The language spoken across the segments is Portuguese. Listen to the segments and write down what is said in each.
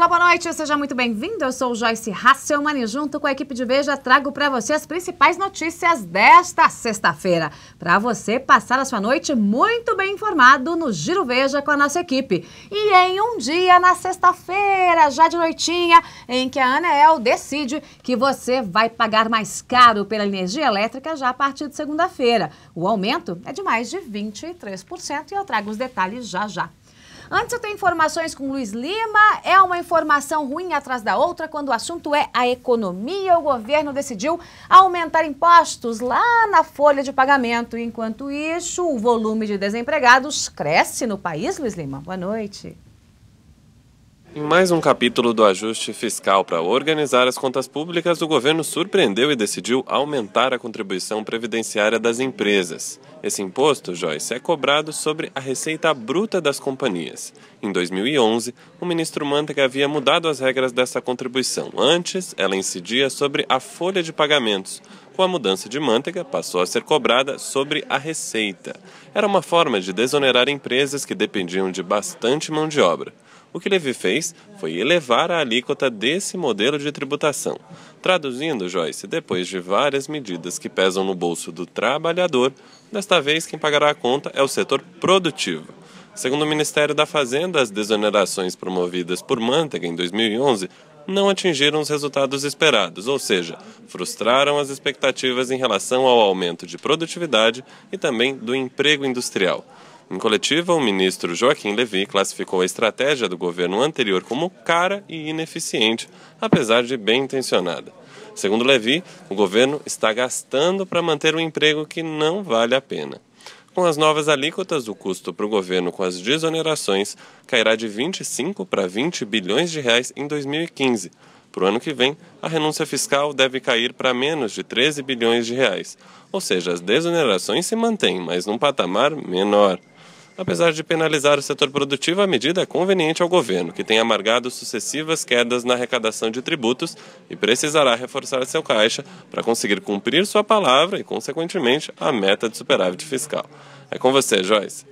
Olá, boa noite, seja muito bem-vindo. Eu sou Joyce Hasselman e junto com a equipe de Veja trago para você as principais notícias desta sexta-feira, para você passar a sua noite muito bem informado no Giro Veja com a nossa equipe. E em um dia, na sexta-feira, já de noitinha, em que a Anael decide que você vai pagar mais caro pela energia elétrica já a partir de segunda-feira. O aumento é de mais de 23% e eu trago os detalhes já já. Antes eu tenho informações com o Luiz Lima. É uma informação ruim atrás da outra quando o assunto é a economia. O governo decidiu aumentar impostos lá na folha de pagamento. Enquanto isso, o volume de desempregados cresce no país, Luiz Lima. Boa noite. Em mais um capítulo do ajuste fiscal para organizar as contas públicas, o governo surpreendeu e decidiu aumentar a contribuição previdenciária das empresas. Esse imposto, Joyce, é cobrado sobre a receita bruta das companhias. Em 2011, o ministro Mantega havia mudado as regras dessa contribuição. Antes, ela incidia sobre a folha de pagamentos. Com a mudança de Mantega, passou a ser cobrada sobre a receita. Era uma forma de desonerar empresas que dependiam de bastante mão de obra. O que Levi fez foi elevar a alíquota desse modelo de tributação. Traduzindo, Joyce, depois de várias medidas que pesam no bolso do trabalhador, desta vez quem pagará a conta é o setor produtivo. Segundo o Ministério da Fazenda, as desonerações promovidas por Mantega em 2011 não atingiram os resultados esperados, ou seja, frustraram as expectativas em relação ao aumento de produtividade e também do emprego industrial. Em coletiva, o ministro Joaquim Levy classificou a estratégia do governo anterior como cara e ineficiente, apesar de bem intencionada. Segundo Levy, o governo está gastando para manter um emprego que não vale a pena. Com as novas alíquotas, o custo para o governo com as desonerações cairá de 25 para 20 bilhões de reais em 2015. Para o ano que vem, a renúncia fiscal deve cair para menos de 13 bilhões de reais. Ou seja, as desonerações se mantêm, mas num patamar menor. Apesar de penalizar o setor produtivo, a medida é conveniente ao governo, que tem amargado sucessivas quedas na arrecadação de tributos e precisará reforçar seu caixa para conseguir cumprir sua palavra e, consequentemente, a meta de superávit fiscal. É com você, Joyce.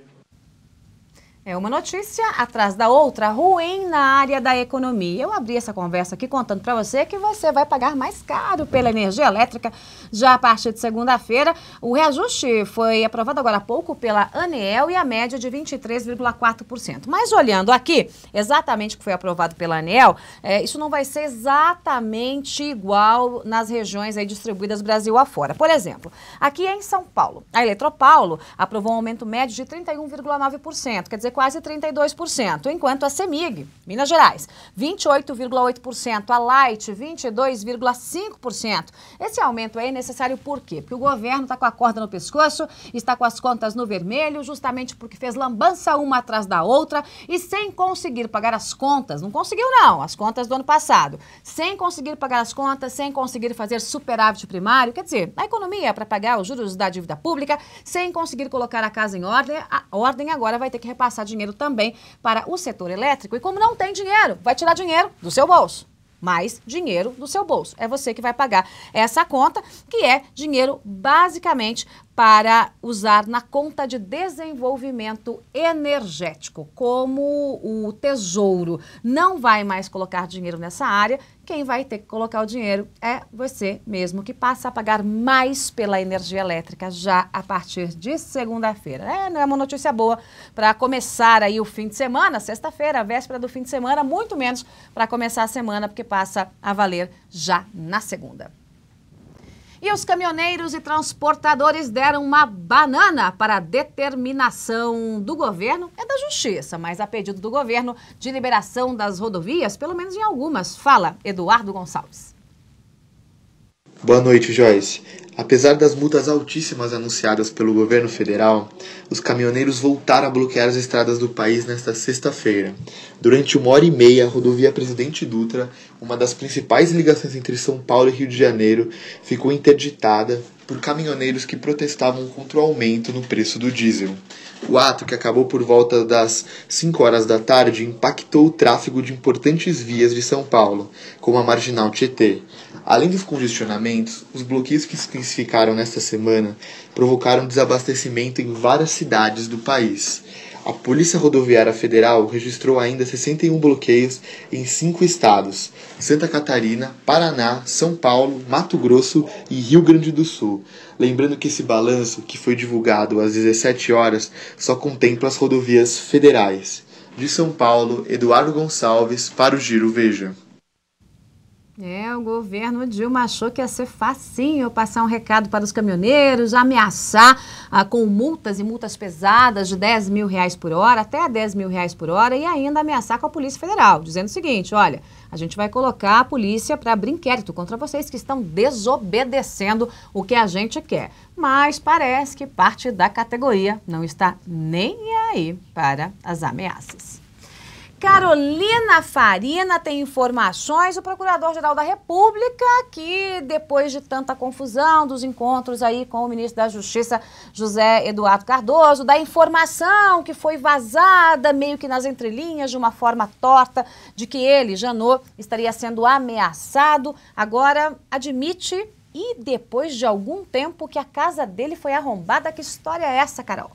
É uma notícia atrás da outra, ruim na área da economia. Eu abri essa conversa aqui contando para você que você vai pagar mais caro pela energia elétrica já a partir de segunda-feira. O reajuste foi aprovado agora há pouco pela Anel e a média é de 23,4%. Mas olhando aqui, exatamente o que foi aprovado pela Anel, é, isso não vai ser exatamente igual nas regiões aí distribuídas Brasil afora. Por exemplo, aqui em São Paulo, a Eletropaulo aprovou um aumento médio de 31,9%, quer dizer, quase 32%, enquanto a CEMIG, Minas Gerais, 28,8%, a Light, 22,5%. Esse aumento é necessário por quê? Porque o governo está com a corda no pescoço, está com as contas no vermelho, justamente porque fez lambança uma atrás da outra e sem conseguir pagar as contas, não conseguiu não, as contas do ano passado, sem conseguir pagar as contas, sem conseguir fazer superávit primário, quer dizer, a economia é para pagar os juros da dívida pública, sem conseguir colocar a casa em ordem, a ordem agora vai ter que repassar de dinheiro também para o setor elétrico. E como não tem dinheiro, vai tirar dinheiro do seu bolso mais dinheiro do seu bolso. É você que vai pagar essa conta, que é dinheiro basicamente para usar na conta de desenvolvimento energético. Como o Tesouro não vai mais colocar dinheiro nessa área, quem vai ter que colocar o dinheiro é você mesmo, que passa a pagar mais pela energia elétrica já a partir de segunda-feira. É, não é uma notícia boa para começar aí o fim de semana, sexta-feira, véspera do fim de semana, muito menos para começar a semana, porque passa a valer já na segunda. E os caminhoneiros e transportadores deram uma banana para a determinação do governo, é da justiça, mas a pedido do governo de liberação das rodovias, pelo menos em algumas. Fala, Eduardo Gonçalves. Boa noite, Joyce. Apesar das multas altíssimas anunciadas pelo governo federal, os caminhoneiros voltaram a bloquear as estradas do país nesta sexta-feira. Durante uma hora e meia, a rodovia Presidente Dutra, uma das principais ligações entre São Paulo e Rio de Janeiro, ficou interditada por caminhoneiros que protestavam contra o aumento no preço do diesel. O ato, que acabou por volta das 5 horas da tarde, impactou o tráfego de importantes vias de São Paulo, como a Marginal Tietê. Além dos congestionamentos, os bloqueios que se intensificaram nesta semana provocaram desabastecimento em várias cidades do país. A Polícia Rodoviária Federal registrou ainda 61 bloqueios em cinco estados: Santa Catarina, Paraná, São Paulo, Mato Grosso e Rio Grande do Sul. Lembrando que esse balanço, que foi divulgado às 17 horas, só contempla as rodovias federais. De São Paulo, Eduardo Gonçalves para o Giro Veja. É, o governo Dilma achou que ia ser facinho passar um recado para os caminhoneiros, ameaçar ah, com multas e multas pesadas de 10 mil reais por hora, até 10 mil reais por hora, e ainda ameaçar com a Polícia Federal, dizendo o seguinte, olha, a gente vai colocar a polícia para abrir inquérito contra vocês que estão desobedecendo o que a gente quer. Mas parece que parte da categoria não está nem aí para as ameaças. Carolina Farina tem informações. O Procurador-Geral da República, que depois de tanta confusão dos encontros aí com o ministro da Justiça, José Eduardo Cardoso, da informação que foi vazada meio que nas entrelinhas, de uma forma torta, de que ele, Janot, estaria sendo ameaçado, agora admite e depois de algum tempo que a casa dele foi arrombada. Que história é essa, Carol?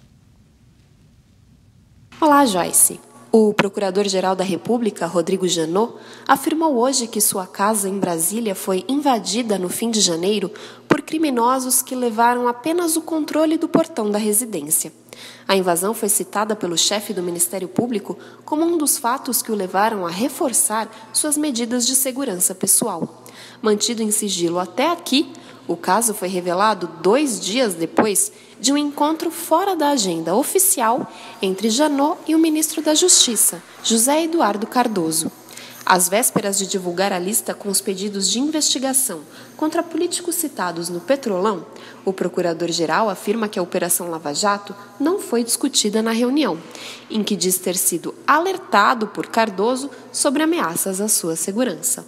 Olá, Joyce. O Procurador-Geral da República, Rodrigo Janot, afirmou hoje que sua casa em Brasília foi invadida no fim de janeiro por criminosos que levaram apenas o controle do portão da residência. A invasão foi citada pelo chefe do Ministério Público como um dos fatos que o levaram a reforçar suas medidas de segurança pessoal. Mantido em sigilo até aqui, o caso foi revelado dois dias depois de um encontro fora da agenda oficial entre Janot e o ministro da Justiça, José Eduardo Cardoso. Às vésperas de divulgar a lista com os pedidos de investigação contra políticos citados no Petrolão, o procurador-geral afirma que a Operação Lava Jato não foi discutida na reunião, em que diz ter sido alertado por Cardoso sobre ameaças à sua segurança.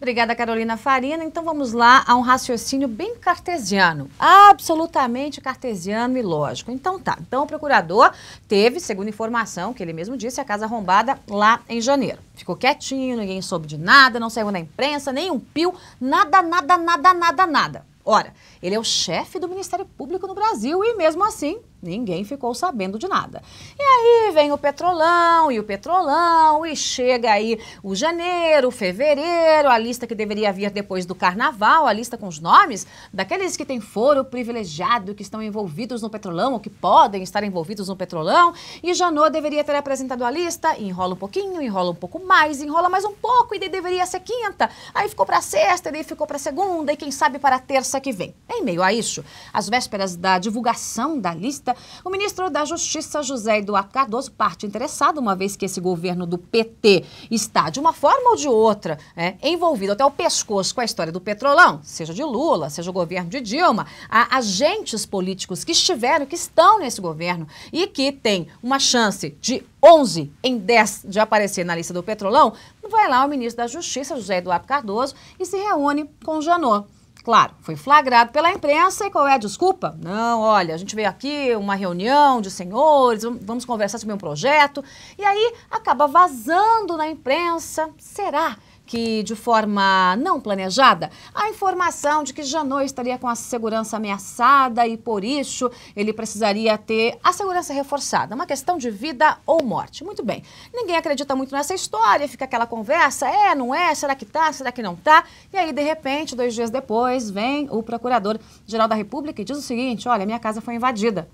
Obrigada, Carolina Farina. Então vamos lá a um raciocínio bem cartesiano, absolutamente cartesiano e lógico. Então tá, então o procurador teve, segundo informação que ele mesmo disse, a casa arrombada lá em janeiro. Ficou quietinho, ninguém soube de nada, não saiu na imprensa, nem um pio, nada, nada, nada, nada, nada. Ora, ele é o chefe do Ministério Público no Brasil e mesmo assim Ninguém ficou sabendo de nada. E aí vem o petrolão e o petrolão e chega aí o janeiro, fevereiro, a lista que deveria vir depois do carnaval, a lista com os nomes daqueles que têm foro privilegiado, que estão envolvidos no petrolão ou que podem estar envolvidos no petrolão. E Janô deveria ter apresentado a lista, enrola um pouquinho, enrola um pouco mais, enrola mais um pouco e daí deveria ser quinta. Aí ficou para sexta, e daí ficou para segunda e quem sabe para terça que vem. Em meio a isso, às vésperas da divulgação da lista o ministro da Justiça, José Eduardo Cardoso, parte interessado, uma vez que esse governo do PT está, de uma forma ou de outra, é, envolvido até o pescoço com a história do petrolão, seja de Lula, seja o governo de Dilma, há agentes políticos que estiveram, que estão nesse governo e que têm uma chance de 11 em 10 de aparecer na lista do petrolão, vai lá o ministro da Justiça, José Eduardo Cardoso, e se reúne com o Janot. Claro, foi flagrado pela imprensa e qual é a desculpa? Não, olha, a gente veio aqui, uma reunião de senhores, vamos conversar sobre um projeto. E aí acaba vazando na imprensa. Será que, de forma não planejada, a informação de que Janot estaria com a segurança ameaçada e, por isso, ele precisaria ter a segurança reforçada. Uma questão de vida ou morte. Muito bem. Ninguém acredita muito nessa história, fica aquela conversa: é, não é, será que tá, será que não tá? E aí, de repente, dois dias depois, vem o procurador-geral da República e diz o seguinte: olha, minha casa foi invadida.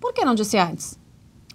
Por que não disse antes?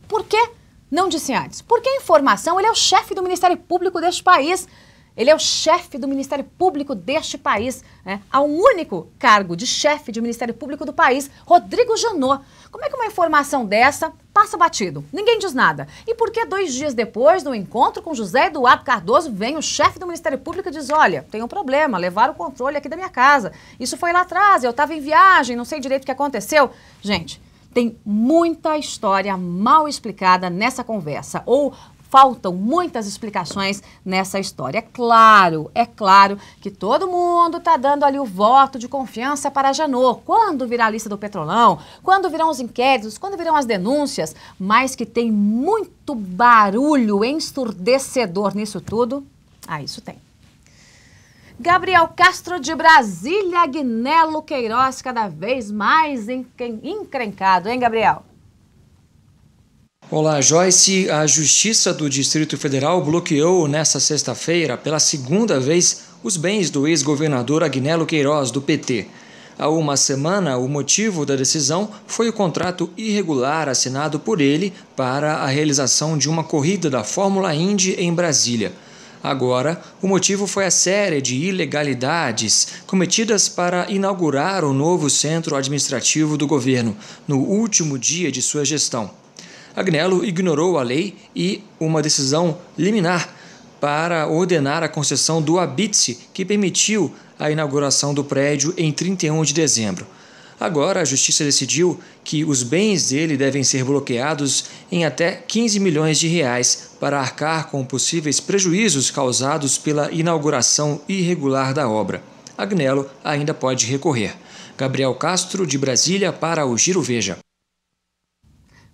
Por que não disse antes? Porque a informação, ele é o chefe do Ministério Público deste país. Ele é o chefe do Ministério Público deste país, né? há um único cargo de chefe de Ministério Público do país, Rodrigo Janot. Como é que uma informação dessa passa batido? Ninguém diz nada. E por que dois dias depois do encontro com José Eduardo Cardoso vem o chefe do Ministério Público e diz: olha, tem um problema, levaram o controle aqui da minha casa. Isso foi lá atrás, eu estava em viagem, não sei direito o que aconteceu. Gente, tem muita história mal explicada nessa conversa, ou faltam muitas explicações nessa história. É claro, é claro que todo mundo está dando ali o voto de confiança para Janô. Quando virar a lista do Petrolão, quando virão os inquéritos, quando virão as denúncias, mas que tem muito barulho ensurdecedor nisso tudo, ah, isso tem. Gabriel Castro de Brasília, Guinelo Queiroz, cada vez mais encrencado, hein, Gabriel? Olá, Joyce. A Justiça do Distrito Federal bloqueou nesta sexta-feira, pela segunda vez, os bens do ex-governador Agnello Queiroz, do PT. Há uma semana, o motivo da decisão foi o contrato irregular assinado por ele para a realização de uma corrida da Fórmula Indy em Brasília. Agora, o motivo foi a série de ilegalidades cometidas para inaugurar o novo centro administrativo do governo, no último dia de sua gestão. Agnello ignorou a lei e uma decisão liminar para ordenar a concessão do Abitse, que permitiu a inauguração do prédio em 31 de dezembro. Agora, a justiça decidiu que os bens dele devem ser bloqueados em até 15 milhões de reais para arcar com possíveis prejuízos causados pela inauguração irregular da obra. Agnello ainda pode recorrer. Gabriel Castro, de Brasília, para o Giro Veja.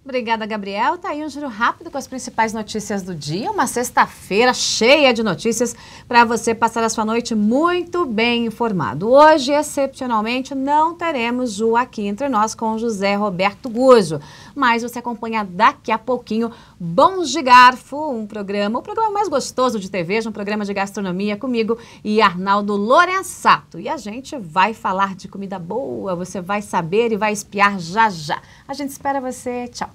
Obrigada, Gabriel. Tá aí um giro rápido com as principais notícias do dia. Uma sexta-feira cheia de notícias para você passar a sua noite muito bem informado. Hoje, excepcionalmente, não teremos o Aqui Entre Nós com José Roberto Guzzo mas você acompanha daqui a pouquinho Bons de Garfo, um programa, o programa mais gostoso de TV, um programa de gastronomia comigo e Arnaldo Lorenzato. E a gente vai falar de comida boa, você vai saber e vai espiar já já. A gente espera você. Tchau.